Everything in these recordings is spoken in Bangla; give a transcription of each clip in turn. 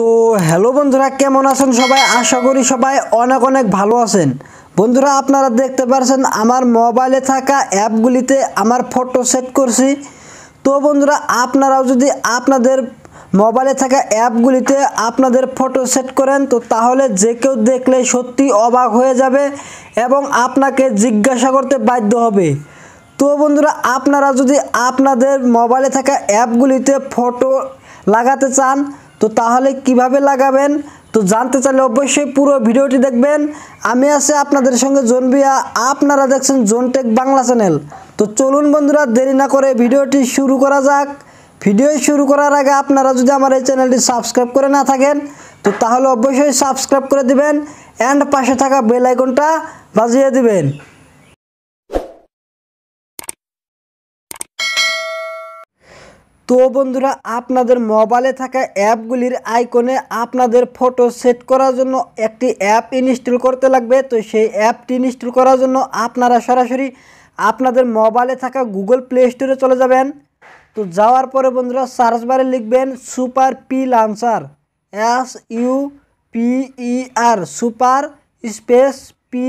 তো হ্যালো বন্ধুরা কেমন আছেন সবাই আশা করি সবাই অনেক অনেক ভালো আছেন বন্ধুরা আপনারা দেখতে পারছেন আমার মোবাইলে থাকা অ্যাপগুলিতে আমার ফটো সেট করছি তো বন্ধুরা আপনারাও যদি আপনাদের মোবাইলে থাকা অ্যাপগুলিতে আপনাদের ফটো সেট করেন তো তাহলে যে কেউ দেখলে সত্যি অবাক হয়ে যাবে এবং আপনাকে জিজ্ঞাসা করতে বাধ্য হবে তো বন্ধুরা আপনারা যদি আপনাদের মোবাইলে থাকা অ্যাপগুলিতে ফটো লাগাতে চান তো তাহলে কিভাবে লাগাবেন তো জানতে চাইলে অবশ্যই পুরো ভিডিওটি দেখবেন আমি আছি আপনাদের সঙ্গে বিয়া আপনারা দেখছেন জোনটেক বাংলা চ্যানেল তো চলুন বন্ধুরা দেরি না করে ভিডিওটি শুরু করা যাক ভিডিও শুরু করার আগে আপনারা যদি আমার এই চ্যানেলটি সাবস্ক্রাইব করে না থাকেন তো তাহলে অবশ্যই সাবস্ক্রাইব করে দিবেন অ্যান্ড পাশে থাকা বেল আইকনটা বাজিয়ে দিবেন তো বন্ধুরা আপনাদের মোবাইলে থাকা অ্যাপগুলির আইকনে আপনাদের ফটো সেট করার জন্য একটি অ্যাপ ইনস্টল করতে লাগবে তো সেই অ্যাপটি ইনস্টল করার জন্য আপনারা সরাসরি আপনাদের মোবাইলে থাকা গুগল প্লে স্টোরে চলে যাবেন তো যাওয়ার পরে বন্ধুরা সার্চ বারে লিখবেন super P lancer S U P E R super space P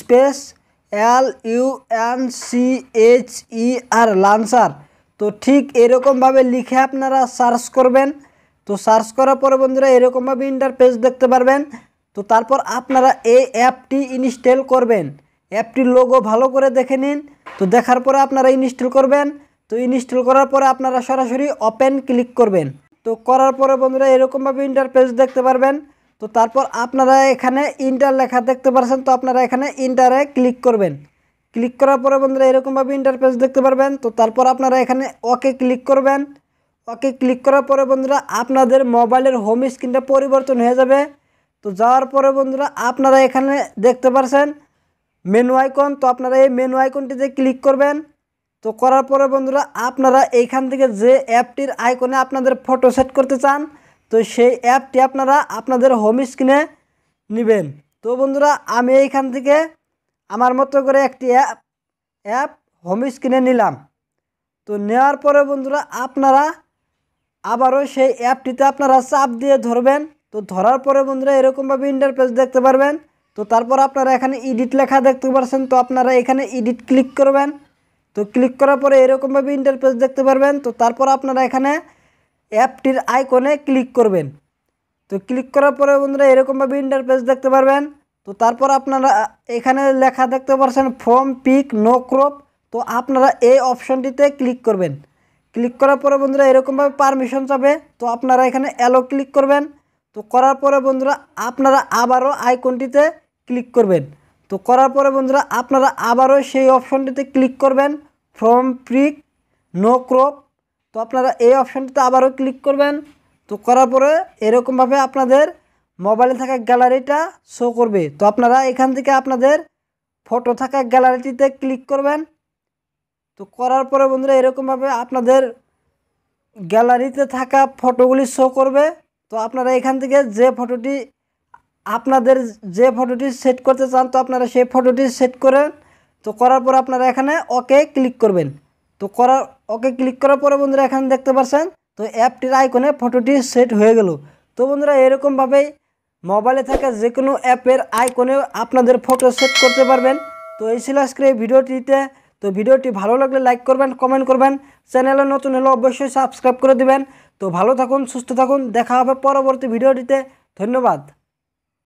space L U N C H E R lancer তো ঠিক এরকমভাবে লিখে আপনারা সার্চ করবেন তো সার্চ করার পরে বন্ধুরা এরকমভাবে ইন্টারফেস দেখতে পারবেন তো তারপর আপনারা এই অ্যাপটি ইনস্টল করবেন অ্যাপটির লোগো ভালো করে দেখে নিন তো দেখার পরে আপনারা ইনস্টল করবেন তো ইনস্টল করার পরে আপনারা সরাসরি ওপেন ক্লিক করবেন তো করার পরে বন্ধুরা এরকমভাবে ইন্টারফেস দেখতে পারবেন তো তারপর আপনারা এখানে ইন্টার লেখা দেখতে পারছেন তো আপনারা এখানে ইন্টারে ক্লিক করবেন ক্লিক করার পরে বন্ধুরা এরকমভাবে ইন্টারফেস দেখতে পারবেন তো তারপর আপনারা এখানে ওকে ক্লিক করবেন ওকে ক্লিক করার পরে বন্ধুরা আপনাদের মোবাইলের হোম স্ক্রিনটা পরিবর্তন হয়ে যাবে তো যাওয়ার পরে বন্ধুরা আপনারা এখানে দেখতে পারছেন মেনু আইকন তো আপনারা এই মেনু আইকনটিতে ক্লিক করবেন তো করার পরে বন্ধুরা আপনারা এইখান থেকে যে অ্যাপটির আইকনে আপনাদের ফটো সেট করতে চান তো সেই অ্যাপটি আপনারা আপনাদের হোম স্ক্রিনে নেবেন তো বন্ধুরা আমি এইখান থেকে আমার মতো করে একটি অ্যাপ অ্যাপ হোম স্ক্রিনে নিলাম তো নেওয়ার পরে বন্ধুরা আপনারা আবারও সেই অ্যাপটিতে আপনারা চাপ দিয়ে ধরবেন তো ধরার পরে বন্ধুরা এরকমভাবে ইন্টারফেস দেখতে পারবেন তো তারপর আপনারা এখানে ইডিট লেখা দেখতে পারছেন তো আপনারা এখানে ইডিট ক্লিক করবেন তো ক্লিক করার পরে এরকমভাবে ইন্টারফেস দেখতে পারবেন তো তারপর আপনারা এখানে অ্যাপটির আইকনে ক্লিক করবেন তো ক্লিক করার পরে বন্ধুরা এরকমভাবে ইন্টারফেস দেখতে পারবেন তো তারপর আপনারা এখানে লেখা দেখতে পাচ্ছেন ফ্রম পিক নো ক্রপ তো আপনারা এই অপশনটিতে ক্লিক করবেন ক্লিক করার পরে বন্ধুরা এরকমভাবে পারমিশন চাবে তো আপনারা এখানে অ্যালো ক্লিক করবেন তো করার পরে বন্ধুরা আপনারা আবারও আইকনটিতে ক্লিক করবেন তো করার পরে বন্ধুরা আপনারা আবারও সেই অপশনটিতে ক্লিক করবেন ফ্রম পিক নো ক্রপ তো আপনারা এই অপশনটিতে আবারও ক্লিক করবেন তো করার পরে এরকমভাবে আপনাদের মোবাইলে থাকা গ্যালারিটা শো করবে তো আপনারা এখান থেকে আপনাদের ফটো থাকা গ্যালারিটিতে ক্লিক করবেন তো করার পরে বন্ধুরা এরকমভাবে আপনাদের গ্যালারিতে থাকা ফটোগুলি শো করবে তো আপনারা এখান থেকে যে ফটোটি আপনাদের যে ফটোটি সেট করতে চান তো আপনারা সেই ফটোটি সেট করেন তো করার পর আপনারা এখানে ওকে ক্লিক করবেন তো করার ওকে ক্লিক করার পরে বন্ধুরা এখানে দেখতে পাচ্ছেন তো অ্যাপটির আইকনে ফটোটি সেট হয়ে গেল তো বন্ধুরা এরকমভাবেই মোবাইলে থাকা যে কোনো অ্যাপের আইকনে আপনাদের ফটো সেট করতে পারবেন তো এই ছিল আজকের এই ভিডিওটিতে তো ভিডিওটি ভালো লাগলে লাইক করবেন কমেন্ট করবেন চ্যানেলে নতুন হলে অবশ্যই সাবস্ক্রাইব করে দেবেন তো ভালো থাকুন সুস্থ থাকুন দেখা হবে পরবর্তী ভিডিওটিতে ধন্যবাদ